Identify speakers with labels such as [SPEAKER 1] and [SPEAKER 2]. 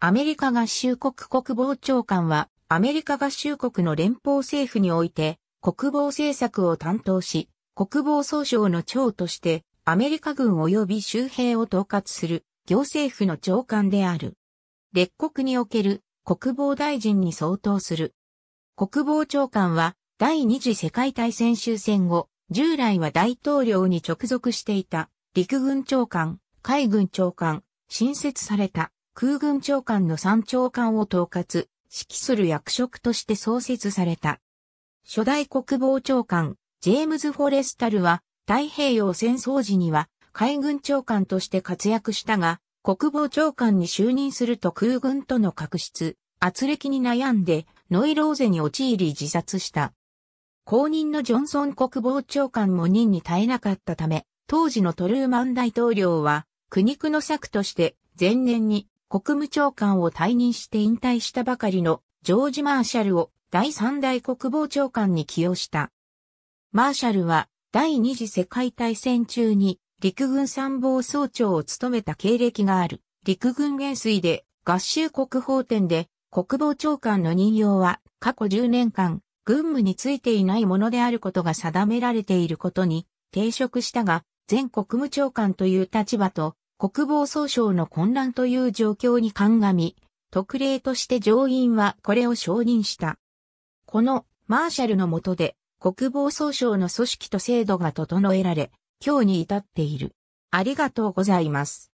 [SPEAKER 1] アメリカ合衆国国防長官は、アメリカ合衆国の連邦政府
[SPEAKER 2] において、国防政策を担当し、国防総省の長として、アメリカ軍及び周辺を統括する行政府の長官である。列国における国防大臣に相当する。国防長官は第二次世界大戦終戦後、従来は大統領に直属していた陸軍長官、海軍長官、新設された空軍長官の三長官を統括、指揮する役職として創設された。初代国防長官、ジェームズ・フォレスタルは、太平洋戦争時には、海軍長官として活躍したが、国防長官に就任すると空軍との確執、圧力に悩んで、ノイローゼに陥り自殺した。後任のジョンソン国防長官も任に耐えなかったため、当時のトルーマン大統領は、苦肉の策として、前年に国務長官を退任して引退したばかりのジョージ・マーシャルを第三代国防長官に起用した。マーシャルは第二次世界大戦中に陸軍参謀総長を務めた経歴がある陸軍元帥で合衆国法典で国防長官の任用は過去10年間軍務についていないものであることが定められていることに抵触したが全国務長官という立場と国防総省の混乱という状況に鑑み、特例として上院はこれを承認した。このマーシャルの下で国防総省の組織と制度が整えられ、今日に至って
[SPEAKER 1] いる。ありがとうございます。